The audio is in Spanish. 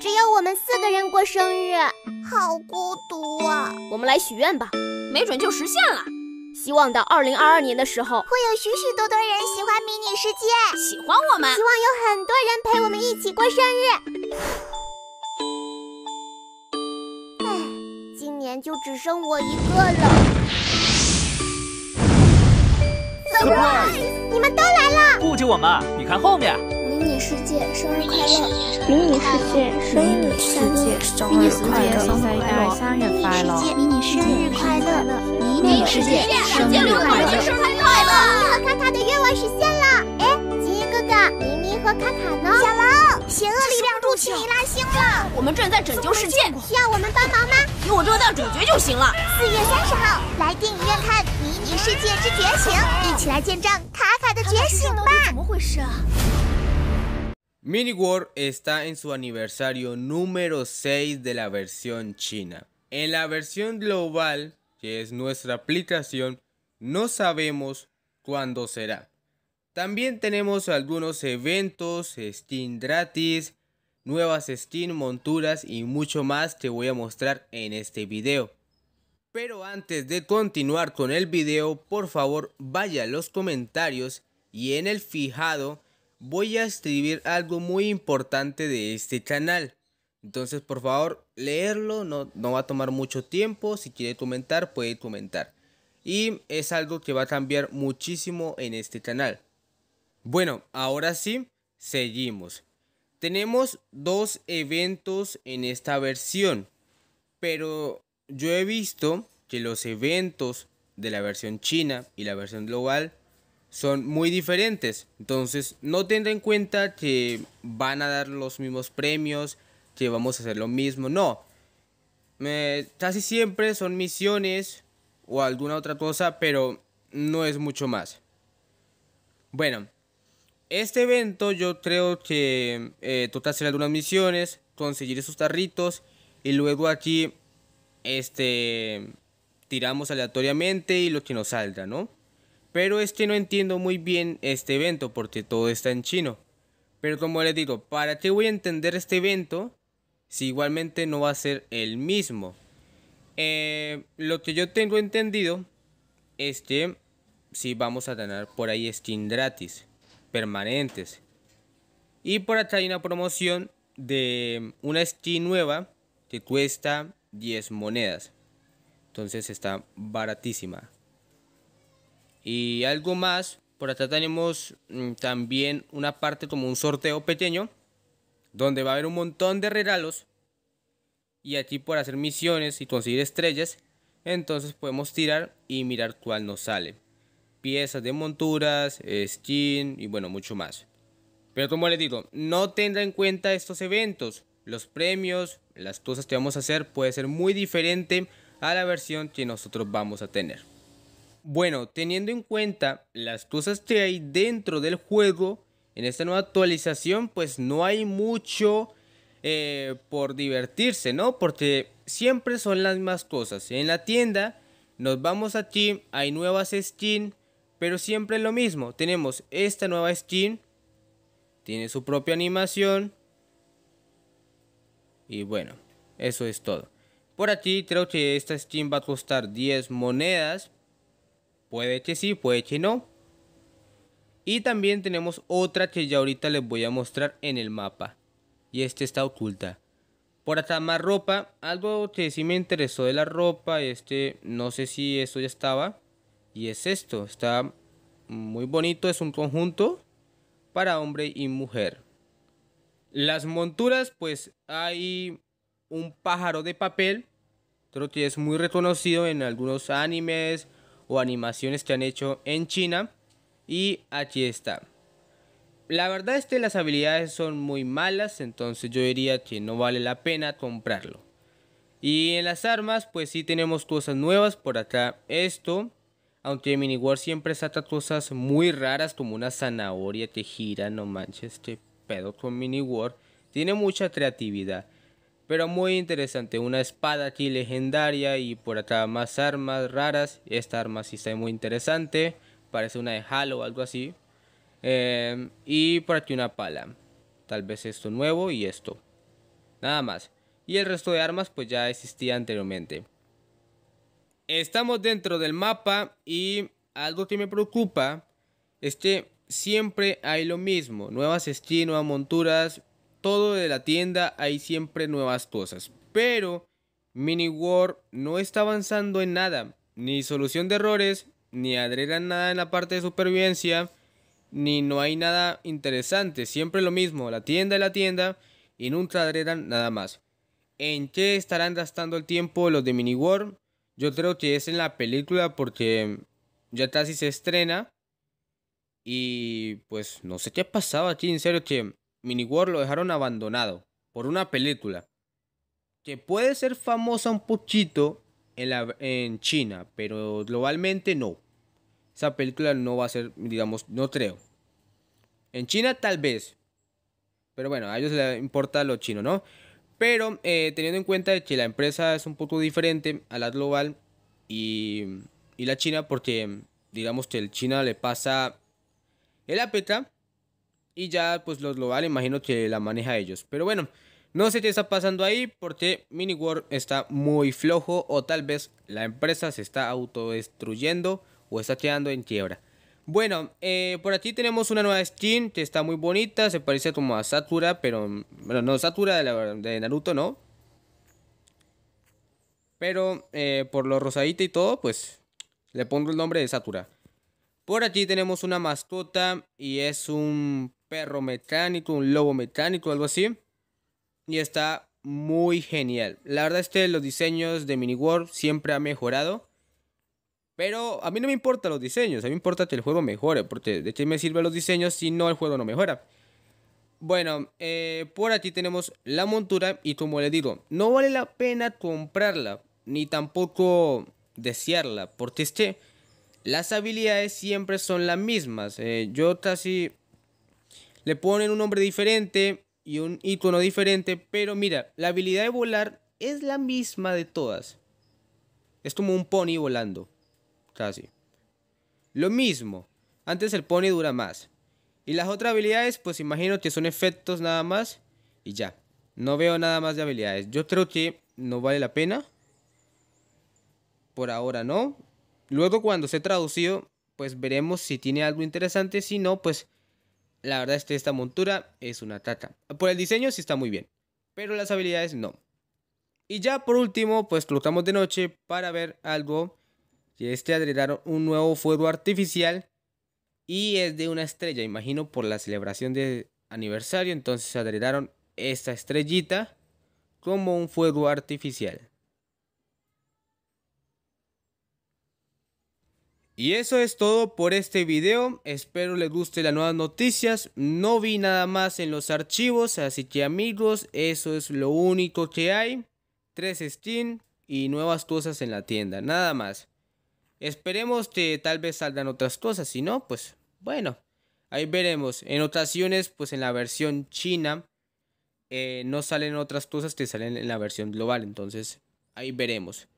只有我们四个人过生日，好孤独啊！我们来许愿吧，没准就实现了。希望到二零二二年的时候，会有许许多多人喜欢迷你世界，喜欢我们。希望有很多人陪我们一起过生日。唉，今年就只剩我一个了。怎么，你们都来了？不接我们，你看后面。世界生日快乐！迷你世界生日，快乐！迷你世界生日快乐！迷你世界生日快乐！迷你世界生日快乐！迷你世界生日快乐！迷你和卡卡的愿望实现了。哎，金鹰哥哥，妮妮和卡卡呢？小龙，邪恶力量入侵米拉星了，我们正在拯救世界，需要我们帮忙吗？有我这个大主角就行了。四月三十号来电影院看《迷你世界之觉醒》，一起来见证卡卡的觉醒吧！卡卡到底怎么回事啊？Mini World está en su aniversario número 6 de la versión china. En la versión global, que es nuestra aplicación, no sabemos cuándo será. También tenemos algunos eventos, Steam gratis, nuevas Steam monturas y mucho más que voy a mostrar en este video. Pero antes de continuar con el video, por favor vaya a los comentarios y en el fijado voy a escribir algo muy importante de este canal. Entonces, por favor, leerlo, no, va a tomar mucho tiempo. Si quiere comentar, puede comentar. Y es algo que va a cambiar muchísimo en este canal. Bueno, ahora sí, seguimos. Tenemos dos eventos en esta versión. Pero yo he visto que los eventos de la versión china y la versión global son muy diferentes. Entonces, no tendrá en cuenta que van a dar los mismos premios, que vamos a hacer lo mismo, no. casi siempre son misiones o alguna otra cosa, pero no es mucho más. Bueno, este evento yo creo que eh, toca hacer algunas misiones, conseguir esos tarritos y luego aquí este tiramos aleatoriamente y lo que nos salga, ¿no? Pero es que no entiendo muy bien este evento porque todo está en chino. Pero como les digo, ¿para qué voy a entender este evento si igualmente no va a ser el mismo? Eh, lo que yo tengo entendido es que si vamos a ganar por ahí skin gratis, permanentes. Y por acá hay una promoción de una skin nueva que cuesta 10 monedas. Entonces está baratísima. Y algo más, por acá tenemos mm, también una parte como un sorteo pequeño, donde va a haber un montón de regalos. Y aquí por hacer misiones y conseguir estrellas, entonces podemos tirar y mirar cuál nos sale. Piezas de monturas, skin y bueno, mucho más. Pero como les digo, no tendrá en cuenta estos eventos. Los premios, las cosas que vamos a hacer puede ser muy diferente a la versión que nosotros vamos a tener bueno, teniendo en cuenta las cosas que hay dentro del juego, en esta nueva actualización, pues no hay mucho eh, por divertirse, ¿no? Porque siempre son las mismas cosas. En la tienda nos vamos aquí, hay nuevas skins, pero siempre es lo mismo. Tenemos esta nueva skin, tiene su propia animación. Y bueno, eso es todo. Por aquí creo que esta skin va a costar 10 monedas. Puede que sí, puede que no. Y también tenemos otra que ya ahorita les voy a mostrar en el mapa. Y esta está oculta. Por acá más ropa. Algo que sí me interesó de la ropa. Este, no sé si esto ya estaba. Y es esto. Está muy bonito. Es un conjunto para hombre y mujer. Las monturas, pues hay un pájaro de papel. Creo que es muy reconocido en algunos animes o animaciones que han hecho en China. Y aquí está. La verdad es que las habilidades son muy malas, entonces yo diría que no vale la pena comprarlo. Y en las armas, pues sí tenemos cosas nuevas por acá. Esto, aunque Mini War siempre saca cosas muy raras como una zanahoria que gira, no manches, este pedo con Mini War Tiene mucha creatividad. Pero muy interesante, una espada aquí legendaria y por acá más armas raras. Esta arma sí está muy interesante, parece una de Halo o algo así. Em, y por aquí una pala. Tal vez esto nuevo y esto. Nada más. Y el resto de armas pues ya existía anteriormente. Estamos dentro del mapa y algo que me preocupa es que siempre hay lo mismo. Nuevas skins, nuevas monturas todo de la tienda hay siempre nuevas cosas, pero Mini War no está avanzando en nada, ni solución de errores, ni agregan nada en la parte de supervivencia, ni no hay nada interesante, siempre lo mismo, la tienda es la tienda y nunca agregan nada más. ¿En qué estarán gastando el tiempo los de Mini War? Yo creo que es en la película porque ya casi se estrena. Y pues no sé qué pasaba aquí, en serio que world lo dejaron abandonado por una película que puede ser famosa un poquito en, en China, pero globalmente no. Esa película no va a ser, digamos, no creo. En China tal vez. Pero bueno, a ellos les importa lo chino, ¿no? Pero eh, teniendo en cuenta que la empresa es un poco diferente a la global y, y la china, porque digamos que el china le pasa el APETA y ya pues los global imagino que la maneja ellos. Pero bueno, no sé qué está pasando ahí porque Mini World está muy flojo o tal vez la empresa se está autodestruyendo o está quedando en quiebra. Bueno, eh, por aquí tenemos una nueva skin que está muy bonita, se parece como a Satura, pero, bueno, no, Satura de, Naruto, ¿no? Pero eh, por lo rosadita y todo, pues le pongo el nombre de Satura. Por aquí tenemos una mascota y es un perro mecánico, un lobo mecánico, algo así. Y está muy genial. La verdad es que los diseños de Mini World siempre han mejorado. Pero a mí no me importan los diseños, a mí me importa que el juego mejore, porque de qué me sirven los diseños si no el juego no mejora. Bueno, eh, por aquí tenemos la montura y como les digo, no vale la pena comprarla, ni tampoco desearla, porque este, las habilidades siempre son las mismas. Eh, yo casi le ponen un nombre diferente y un icono diferente, pero mira, la habilidad de volar es la misma de todas. Es como un pony volando, casi. Lo mismo, antes el pony dura más. Y las otras habilidades, pues imagino que son efectos nada más y ya. No veo nada más de habilidades. Yo creo que no vale la pena. Por ahora no. Luego cuando se traducido, pues veremos si tiene algo interesante. Si no, pues la verdad es que esta montura es una tata. Por el diseño sí está muy bien, pero las habilidades no. Y ya por último, pues colocamos de noche para ver algo. Y este agregaron un nuevo fuego artificial y es de una estrella, imagino por la celebración de aniversario, entonces adredaron esta estrellita como un fuego artificial. Y eso es todo por este video, espero les guste las nuevas noticias, no vi nada más en los archivos, así que amigos, eso es lo único que hay, 3 steam y nuevas cosas en la tienda, nada más. Esperemos que tal vez salgan otras cosas, si no, pues bueno, ahí veremos. En ocasiones, pues en la versión china, eh, no salen otras cosas que salen en la versión global, entonces ahí veremos.